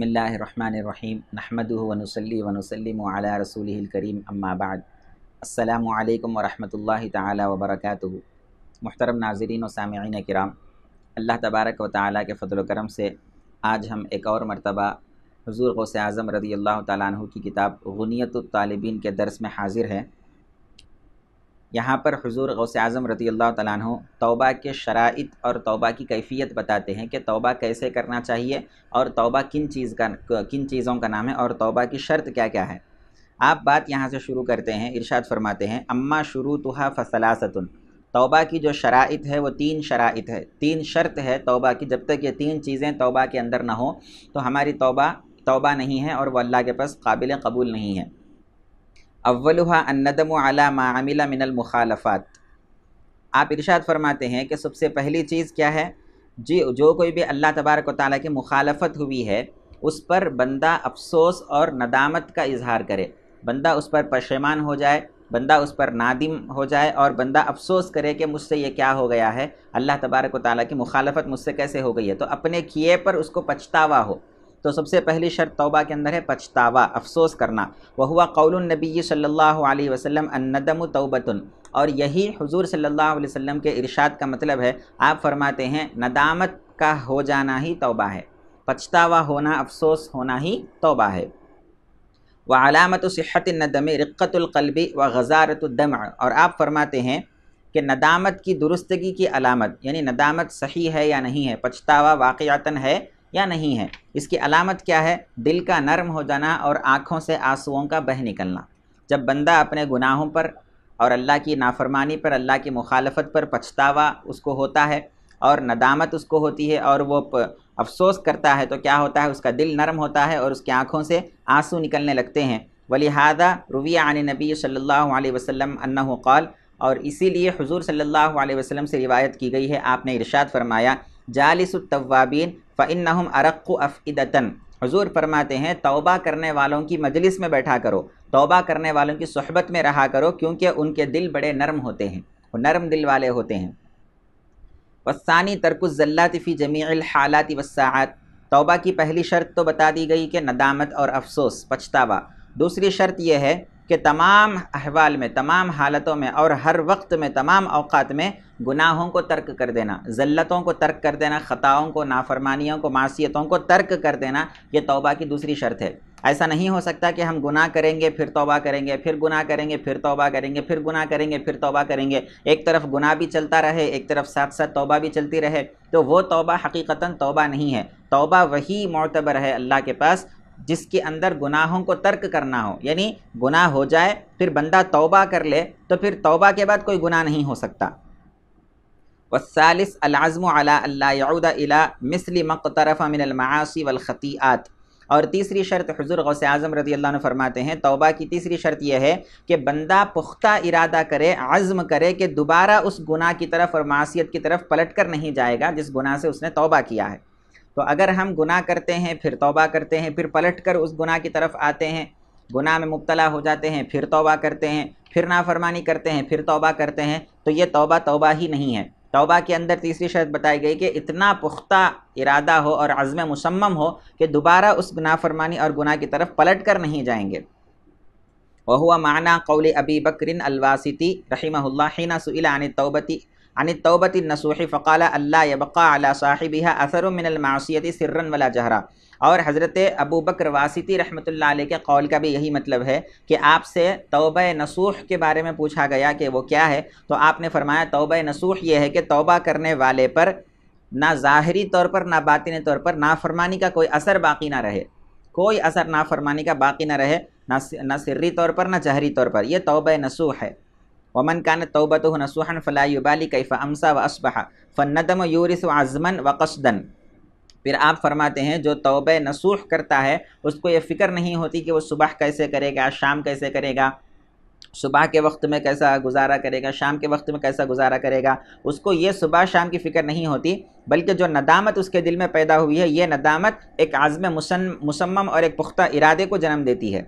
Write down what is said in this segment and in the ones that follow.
बसमीम नहमद वनसली रसूल करीम अम्माबाद अल्लाम वरम तबरक महतरम नाजरीन व सामीन कराम अल्लाह तबारक व ताली के फ़ल करम से आज हम एक और मरतबा हजूर से आज़म रदी अल्लाह तु की किताब गनीत के दर्स में हाजिर हैं यहाँ पर हजूर गौस आज़म रती अल्लाह तु तौबा के शराइत और तौबा की कैफियत बताते हैं कि तौबा कैसे करना चाहिए और तौबा किन चीज़ का किन चीज़ों का नाम है और तौबा की शर्त क्या क्या है आप बात यहाँ से शुरू करते हैं इरशाद फरमाते हैं अम्मा शुरू तुहा फसलासतुन तौबा की जो शराइत है वो तीन शराइत है तीन शर्त है तौबा की जब तक ये तीन चीज़ें तौबा के अंदर ना हो तो हमारी तौबा तौबा नहीं है और वह अल्लाह के पास काबिल कबूल नहीं है अव्वलहा अला मामिला मिनल मुखालफात आप इरशाद फरमाते हैं कि सबसे पहली चीज़ क्या है जी जो कोई भी अल्लाह तबारक ताली की मुखालफत हुई है उस पर बंदा अफसोस और नदामत का इजहार करे बंदा उस पर पशेमान हो जाए बंदा उस पर नादिम हो जाए और बंदा अफसोस करे कि मुझसे ये क्या हो गया है अल्लाह तबारक ताली की मुखालफत मुझसे कैसे हो गई है तो अपने किए पर उसको पछतावा हो तो सबसे पहली शर्त तौबा के अंदर है पछतावा अफसोस करना वह हुआ कौलनबी सल्ला वसलम नदम तौबतन और यही हुजूर सल्लल्लाहु अलैहि वसल्लम के इरशाद का मतलब है आप फरमाते हैं नदामत का हो जाना ही तौबा है पछतावा होना अफसोस होना ही तौबा है व अलामत सिहत नदम रक़तुल्कलबी व गजारतम और आप फरमाते हैं कि नदामत की दुरुस्तगी की अलामत यानी नदामत सही है या नहीं है पछतावा वाक़ता है या नहीं है इसकी अलामत क्या है दिल का नरम हो जाना और आँखों से आंसुओं का बह निकलना जब बंदा अपने गुनाहों पर और अल्लाह की नाफरमानी पर अल्लाह की मुखालफत पर पछतावा उसको होता है और नदामत उसको होती है और वो अफसोस करता है तो क्या होता है उसका दिल नरम होता है और उसकी आँखों से आंसू निकलने लगते हैं वलिहादा रविया आन नबी सल्ला वसम अन्ना कौल और इसीलिए हजूर सल्ला वसल्लम से रिवायत की गई है आपने इरशाद फरमाया तवाबीन फ़िन नाहम अरक़ अफ़ीदतन हजूर फरमाते हैं तोबा करने वालों की मजलिस में बैठा करो तोबा करने वालों की सहबत में रहा करो क्योंकि उनके दिल बड़े नरम होते हैं वो नरम दिल वाले होते हैं वसानी तरकुज़ल्लाफ़ी जमील हालात वसात तोबा की पहली शर्त तो बता दी गई कि नदामत और अफसोस पछतावा दूसरी शर्त यह है कि तमाम अहवाल में तमाम हालतों में और हर वक्त में तमाम अवकात में गुनाहों को तर्क कर देना ज़ल्लतों को तर्क कर देना ख़ताओं को नाफरमानियों को मासीतों को तर्क कर देना ये तौबा की दूसरी शर्त है ऐसा नहीं हो सकता कि हम गुनाह करेंगे फिर तौबा करेंगे फिर गुनाह करेंगे फिर तौबा करेंगे फिर गुनाह करेंगे फिर तौबा करेंगे एक तरफ गुनाह भी चलता रहे एक तरफ साथ साथ तौबा भी चलती रहे तो वो तौबा हकीकता तौबा नहीं है तौबा वही मोतबर है अल्लाह के पास जिसके अंदर गुनाहों को तर्क करना हो यानी गुनाह हो जाए फिर बंदा तौबा कर ले तो फिर तौबा के बाद कोई गुनाह नहीं हो सकता वसालिस अलाज़म अला मिसली मकतरफ़ मिनलमासी वलख़तियात और तीसरी शर्त हजुर गौसे आज़म रदी अल्लाह फरमाते हैं तौबा की तीसरी शर्त यह है कि बंदा पुख्ता इरादा करे आज़म करे कि दोबारा उस गुनाह की तरफ और मासीत की तरफ पलट कर नहीं जाएगा जिस गुनाह से उसने तौबा किया है तो अगर हम गुनाह करते हैं फिर तौबा करते हैं फिर पलट कर उस गुनाह की तरफ आते हैं गुनाह में मुबतला हो जाते हैं फिर तौबा करते हैं फिर नाफरमानी करते हैं फिर तौबा करते हैं तो ये तौबा तौबा ही नहीं है तौबा के अंदर तीसरी शर्त बताई गई कि इतना पुख्ता इरादा हो और अज़म मुसम्म हो कि दोबारा उस गुनाफरमानी और गुनाह की तरफ पलट कर नहीं जाएंगे वह माना कौल अबी बकरिन अलवासिती रहीमल्ला हीना सुला तौबती અને તૌબાતિન નસૂહ ફકала અલ્લાહ યબકા આલા સાહિબીહા અસરુ મિનલ માઅસીયાતિ સિરરા વલા જહરા ઓર હઝરતે અબુ બકર વાસિતી રહેમતુલ્લાહ अलैह કે કૌલ કા ભી યહી મતલબ હૈ કે આપસે તૌબાએ નસૂહ કે બારે મે પૂછા ગયા કે વો ક્યા હૈ તો આપને ફરમાયા તૌબાએ નસૂહ યે હૈ કે તૌબા કરને વાલે પર ના ઝાહિરી તોર પર ના બાતીને તોર પર ના ફરમાની કા કોઈ અસર બાકી ના રહે કોઈ અસર ના ફરમાની કા બાકી ના રહે ના સિરરી તોર પર ના ઝાહિરી તોર પર યે તૌબાએ નસૂહ હૈ ومن कान توبته नसुहन فلا يبالي अमसा امسى واصبح فالندم यूरिस عزما وقصدا फिर आप फरमाते हैं जो तोब नसूह करता है उसको ये फ़िक्र नहीं होती कि वो सुबह कैसे करेगा शाम कैसे करेगा सुबह के वक्त में कैसा गुजारा करेगा शाम के वक्त में कैसा गुजारा करेगा उसको ये सुबह शाम की फ़िक्र नहीं होती बल्कि जो नदामत उसके दिल में पैदा हुई है ये नदामत एक आज़म मुसम और एक पुख्ता इरादे को जन्म देती है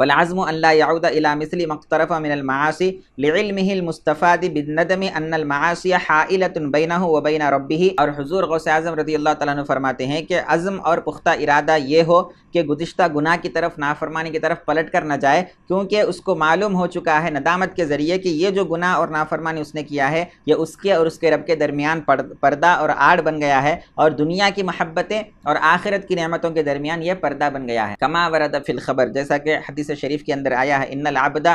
फ़लाज़म अल्लाउद इला मिसली मकतरफ़ मिनलमासी लिलमस्तफ़ाद बिनदम अनलमासी हाइलतन बैन व बैन रबी और हजूर गौस अजम रदी अल्लाह तु फरमाते हैं कि अज़म और पुख्ता इरादा ये हो कि गुज्त गुनाह की तरफ नाफरमानी की तरफ पलट कर न जाए क्योंकि उसको मालूम हो चुका है नदामत के ज़रिए कि ये जो गुनाह और नाफरमानी उसने किया है ये उसके और उसके रब के दरमियान पर्दा और आड़ बन गया है और दुनिया की महब्बतें और आखिरत की नमतों के दरमियान ये पर्दा बन गया है कमा वरद फ़िलखबर जैसा कि हदीस हदीस शरीफ के अंदर आया है इन्नल आबदा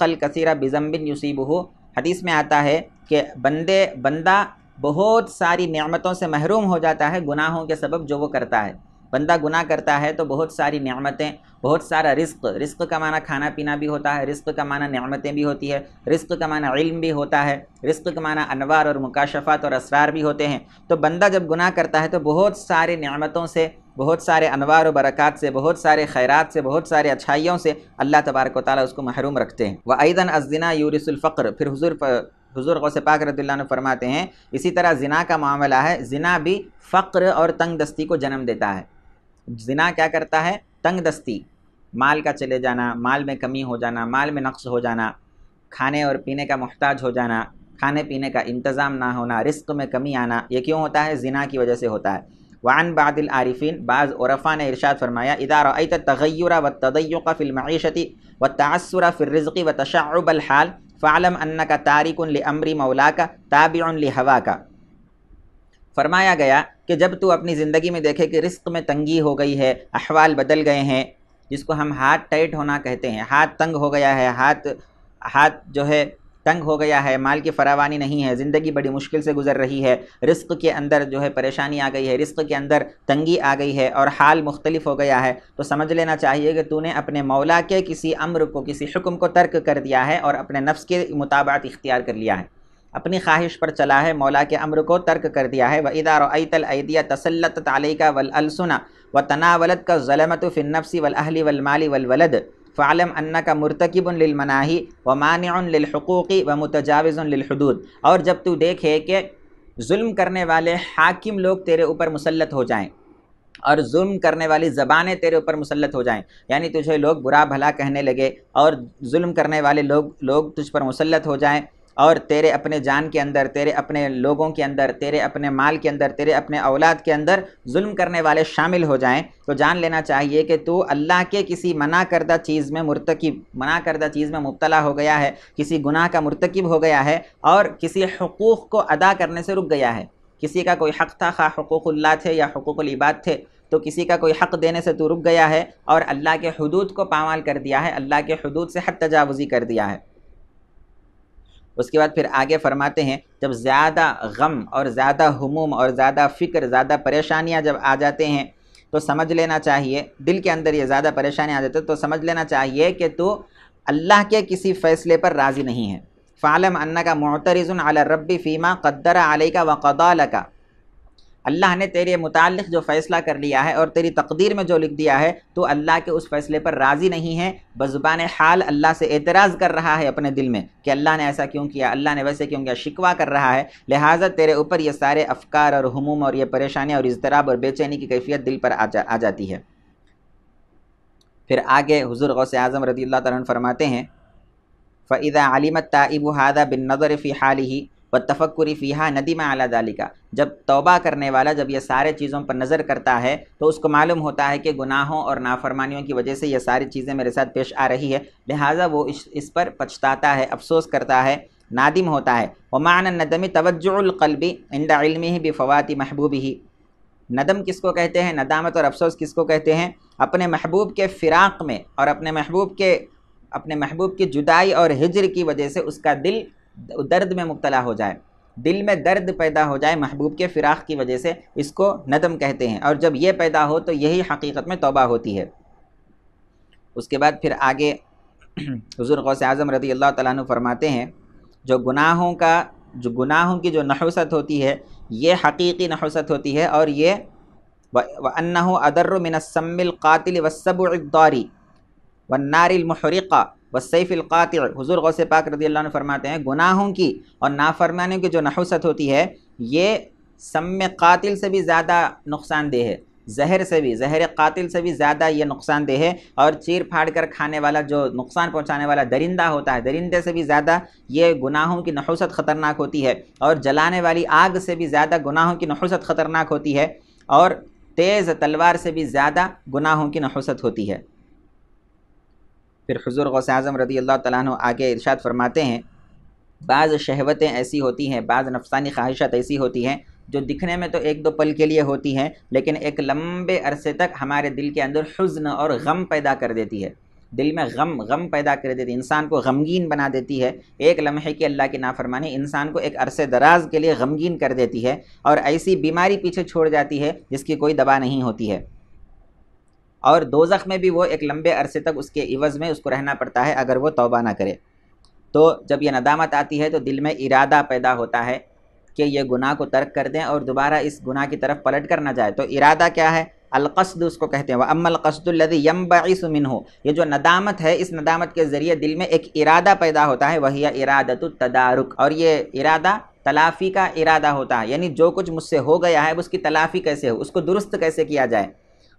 कल कसीरा बिजम्बिन यूसीब हो हदीस में आता है कि बंदे बंदा बहुत सारी नियामतों से महरूम हो जाता है गुनाहों के सबब जो वो करता है बंदा गुनाह करता है तो बहुत सारी नियामतें बहुत सारा रिस्क रिस्क का माना खाना पीना भी होता है रिस्क का माना नियामतें भी होती है रिस्क का माना इल्म भी होता है रिस्क का माना अनवार और मुकाशफात और असरार भी होते हैं तो बंदा जब गुनाह करता है तो बहुत सारे नियामतों से बहुत सारे अनवार व बरक़ात से बहुत सारे खैरात से बहुत सारे अच्छाइयों से अल्लाह तबारक ताली उसको महरूम रखते हैं व ईदन अजना यूरिसफ़्र फिर हजूर हजूर गौस पाक रद्ला फरमाते हैं इसी तरह जना का मामला है जना भी फ़क्र और तंग दस्ती को जन्म देता है जना क्या करता है तंग दस्ती माल का चले जाना माल में कमी हो जाना माल में नक्श हो जाना खाने और पीने का मोहताज हो जाना खाने पीने का इंतज़ाम ना होना रिस्क में कमी आना ये क्यों होता है ज़िना की वजह से होता है वान बादिल आरिफिन बाज़ औरफ़ा ने इरशाद फरमाया इदारा तगैर व तदैक़ फ़िलमैशती व तसर फ़िरज़ी व तशाबल हाल फ़ालम अन्ना का तारिकन अमरी मौला का ताबिन हवा का फरमाया गया कि जब तू अपनी ज़िंदगी में देखे कि रिस्क में तंगी हो गई है अहवाल बदल गए हैं जिसको हम हाथ टाइट होना कहते हैं हाथ तंग हो गया है हाथ हाथ जो है तंग हो गया है माल की फरावानी नहीं है ज़िंदगी बड़ी मुश्किल से गुजर रही है रिस्क के अंदर जो है परेशानी आ गई है रिस्क के अंदर तंगी आ गई है और हाल मुख्तलिफ हो गया है तो समझ लेना चाहिए कि तूने अपने मौला के किसी अम्र को किसी हुक्म को तर्क कर दिया है और अपने नफ्स के मुताबात इख्तियार कर लिया है अपनी ख्वाहिश पर चला है मौला के अम्र को तर्क कर दिया है व इदार आयदिया तसलत ताली का वलसुना व तनावलत का ज़लमत फ़िनफ़सी वलअहली वलमाली वलवलद फ़ालम अन्ना का मुरतकबमनाही व मानक़ी व मतजावज़ुलहदूद और जब तू देखे कि जुल्म करने वाले हाकिम लोग तेरे ऊपर मुसलत हो जाएँ और जुल्म करने वाली ज़बानें तेरे ऊपर मुसलत हो जाएँ यानी तुझे लोग बुरा भला कहने लगे और जुल्म करने वाले लोग लोग तुझ पर मुसलत हो जाएँ और तेरे अपने जान के अंदर तेरे अपने लोगों के अंदर तेरे अपने माल के अंदर तेरे अपने औलाद के अंदर जुल्म करने वाले शामिल हो जाएं तो जान लेना चाहिए कि तू अल्लाह के किसी मना करदा चीज़ में मुरतकब मना करदा चीज़ में मुबतला हो गया है किसी गुनाह का मुरतकब हो गया है और किसी हकूक़ को अदा करने से रुक गया है किसी का कोई हक़ था खा हकूक़ल्ला थे या हकूक़लबाद थे तो किसी का कोई हक़ देने से तू रुक गया है और अल्लाह के हदूद को पामाल कर दिया है अल्लाह के हदूद से हद तजावज़ी कर दिया है उसके बाद फिर आगे फरमाते हैं जब ज़्यादा गम और ज़्यादा हमूम और ज़्यादा फ़िक्र ज़्यादा परेशानियाँ जब आ जाते हैं तो समझ लेना चाहिए दिल के अंदर ये ज़्यादा परेशानी आ जाती है तो समझ लेना चाहिए कि तू अल्लाह के किसी फ़ैसले पर राज़ी नहीं है फ़ालम अन्ना का मोहतरज़न अला रब्बी फ़ीमा कद्दर आलई का क़दाल का अल्लाह ने तेरे मुतल जो फ़ैसला कर लिया है और तेरी तकदीर में जो लिख दिया है तो अल्लाह के उस फ़ैसले पर राज़ी नहीं है बज़ुबान हाल अल्लाह से एतराज़ कर रहा है अपने दिल में कि अल्लाह ने ऐसा क्यों किया अल्लाह ने वैसे क्यों किया शिकवा कर रहा है लिहाजा तेरे ऊपर ये सारे अफकार और हमूम और ये परेशानियाँ और इजतराब और बेचैनी की कैफियत दिल पर आ, जा, आ जाती है फिर आगे हज़ुर से आज़म रदी फरमाते हैं फ़ैदा आलिमत ताइब हादा बिन नज़र फ़ी हाल ही व तफक्री फ़िहा नदी में आला दालिका जब तौबा करने वाला जब यह सारे चीज़ों पर नज़र करता है तो उसको मालूम होता है कि गुनाहों और नाफरमानियों की वजह से यह सारी चीज़ें मेरे साथ पेश आ रही है लिहाजा वो इस, इस पर पछताता है अफसोस करता है नादिम होता है वमान नदमी तवज्जुलकलबी इंदा इलमी ही बेफवाती महबूब ही नदम किसको कहते हैं नदामत और अफसोस किसको कहते हैं अपने महबूब के फ़िराक़ में और अपने महबूब के अपने महबूब की जुदाई और हिजर की वजह से उसका दिल दर्द में मुबतला हो जाए दिल में दर्द पैदा हो जाए महबूब के फ़िराक़ की वजह से इसको नदम कहते हैं और जब यह पैदा हो तो यही हकीकत में तोबा होती है उसके बाद फिर आगे हजूर गौस आज़म रदी अल्लाह तु फरमाते हैं जो गुनाहों का जो गुनाहों की जो नहवसत होती है ये हकीकी नहवसत होती है और ये व अन्ना अदर मिनसमिल कातिल वसबारी व नारिल महरिका वसैफ़िलक़ातिर हज़ूर गौस पाक रदी अल्लाह फरमाते हैं गुनाहों की और नाफरमानियों की जो नहुसत होती है ये सम्य कातिल से भी ज़्यादा नुकसानदेह है जहर से भी जहर कातिल से भी ज़्यादा ये नुकसानदेह है और चीर फाड़ कर खाने वाला जो नुकसान पहुँचाने वाला दरिंदा होता है दरिंदे से भी ज़्यादा ये गुनाहों की नहुसत ख़तरनाक होती है और जलाने वाली आग से भी ज़्यादा गुनाहों की नहुसत ख़तरनाक होती है और तेज़ तलवार से भी ज़्यादा गुनाहों की नहुसत होती है फिर हजूर गौस आज़म रदी अल्लाह तु आगे इरशाद फरमाते हैं बाज़ शहवतें ऐसी होती हैं बाज़ नफसानी ख्वाहिशात ऐसी होती हैं जो दिखने में तो एक दो पल के लिए होती हैं लेकिन एक लंबे अरसे तक हमारे दिल के अंदर हज़न और गम पैदा कर देती है दिल में गम गम पैदा कर देती है इंसान को गमगीन बना देती है एक लम्हे की अल्लाह की नाफरमानी इंसान को एक अरसे दराज के लिए गमगीन कर देती है और ऐसी बीमारी पीछे छोड़ जाती है जिसकी कोई दवा नहीं होती है और दोजख में भी वो एक लंबे अरसे तक उसके इवज़ में उसको रहना पड़ता है अगर वो तोबा ना करे तो जब यह नदामत आती है तो दिल में इरादा पैदा होता है कि ये गुनाह को तर्क कर दें और दोबारा इस गुनाह की तरफ पलट कर ना जाए तो इरादा क्या है अलकसद उसको कहते हैं वह अमलकसदी यम बसमिन हो ये जो नदामत है इस नदामत के ज़रिए दिल में एक इरादा पैदा होता है वही इरादत तदारुक और ये इरादा तलाफ़ी का इरादा होता है यानी जो कुछ मुझसे हो गया है उसकी तलाफ़ी कैसे हो उसको दुरुस्त कैसे किया जाए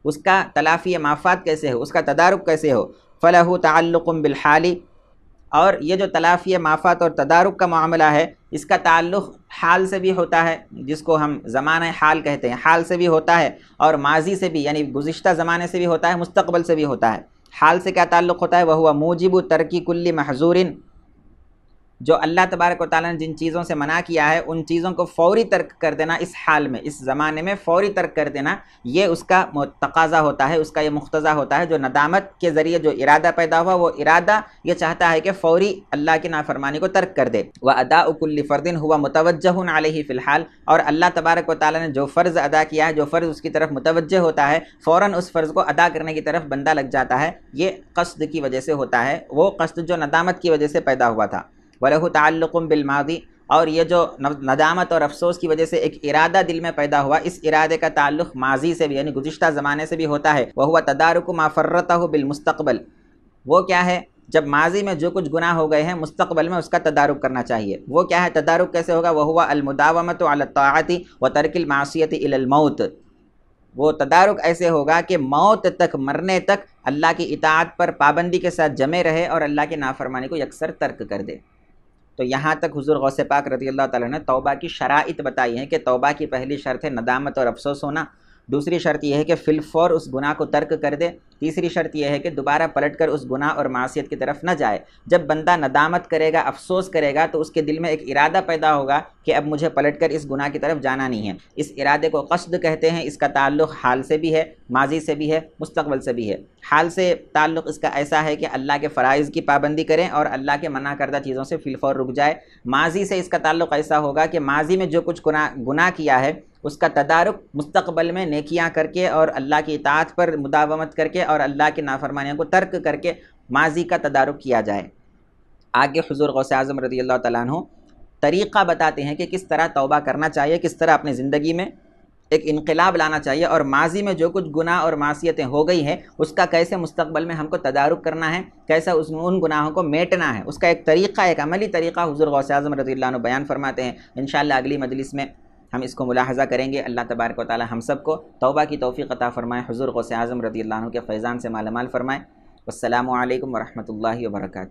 उसका तलाफ़ी माफ़ात कैसे हो उसका तदारुक कैसे हो फ़लह ताल्लुम बिलहाली और ये जो तलाफ़ी माफ़ात और तदारुक का मामला है इसका ताल्लुक़ हाल से भी होता है जिसको हम ज़मान हाल कहते हैं हाल से भी होता है और माजी से भी यानी गुज्त ज़माने से भी होता है मुस्तबल से भी होता है हाल से क्या ताल्लुक़ होता है वह हुआ मूजिब तरकी कुल्ली महजूरिन जो अल्लाह तबारक ताली ने जिन चीज़ों से मना किया है उन चीज़ों को फौरी तर्क कर देना इस हाल में इस ज़माने में फ़ौरी तर्क कर देना ये उसका तकाजा होता है उसका ये मुख्तज़ा होता है जो नदामत के ज़रिए जो इरादा पैदा हुआ वो इरादा ये चाहता है कि फ़ौरी अल्लाह की नाफरमानी को तर्क कर दे व अदा उकुल्ल फ़र्दिन हुआ आल ही फ़िलहाल और अल्लाह तबारक ताली ने जो फ़र्ज़ अदा किया है जो फ़र्ज़ उसकी तरफ मुतवज होता है फ़ौर उस फ़र्ज़ को अदा करने की तरफ बंदा लग जाता है ये कस्त की वजह से होता है वो कस्त जो नदामत की वजह से पैदा हुआ था वलह ताल्लुम बिलमाज़ी और ये जो नदामत और अफसोस की वजह से एक इरादा दिल में पैदा हुआ इस इरादे का ताल्लुक माजी से भी यानी गुज्त ज़माने से भी होता है वह हुआ तदारक माफ़रता हो बिलमस्तबल वो क्या है जब माजी में जो कुछ गुनाह हो गए हैं मुस्तकबल में उसका तदारुक करना चाहिए वो क्या है तदारुक कैसे होगा वह हुआ अलमुदावमत अलताती व तरकिल मासीत इलमौत वो तदारुक ऐसे होगा कि मौत तक मरने तक अल्लाह की इतात पर पाबंदी के साथ जमे रहे और अल्लाह की नाफरमानी को यकसर तर्क कर दे तो यहाँ तक हुजूर गौसे पाक रजी अल्लाह ने तौबा की शराइत बताई है कि तौबा की पहली शर्त है नदामत और अफसोस होना दूसरी शर्त यह है कि फिलफौर उस गुनाह को तर्क कर दे तीसरी शर्त यह है कि दोबारा पलट कर उस गुनाह और मासीत की तरफ न जाए जब बंदा नदामत करेगा अफसोस करेगा तो उसके दिल में एक इरादा पैदा होगा कि अब मुझे पलट कर इस गुनाह की तरफ जाना नहीं है इस इरादे को कसद कहते हैं इसका ताल्लुक हाल से भी है माजी से भी है मुस्तबल से भी है हाल से ताल्लुक इसका ऐसा है कि अल्लाह के फ़रज़ की पाबंदी करें और अल्लाह के मना करदा चीज़ों से फिलफौर रुक जाए माजी से इसका ताल्लुक ऐसा होगा कि माजी में जो कुछ गुना गुनाह किया है उसका तदारक मुस्तबल में नकियाँ करके और अल्लाह की इतात पर मुदावमत करके और अल्लाह के नाफरमानियों को तर्क करके माजी का तदारक किया जाए आगे हजूर गौसे आज़म रजी अल्लाह तु तरीक़ा बताते हैं कि किस तरह तौबा करना चाहिए किस तरह अपनी ज़िंदगी में एक इनकलाब लाना चाहिए और माजी में जो कुछ गुनाह और मासीतें हो गई हैं उसका कैसे मुस्तबल में हमको तदारक करना है कैसे उस उन गुनाहों को मेटना है उसका एक तरीक़ा एक अमली तरीक़ा हजूर गौसे आज़म रदी बयान फरमाते हैं इन अगली मजलिस में हम इसको मुलाहजा करेंगे अल्लाह तबारक ताली हम सब को तोबा की तोफ़ी अता फ़रमाएँ हज़ुर गौसे आज़म रदी के फ़ैज़ान से मालामाल फ़रमाएँ अल्लाम वरहमल वर्का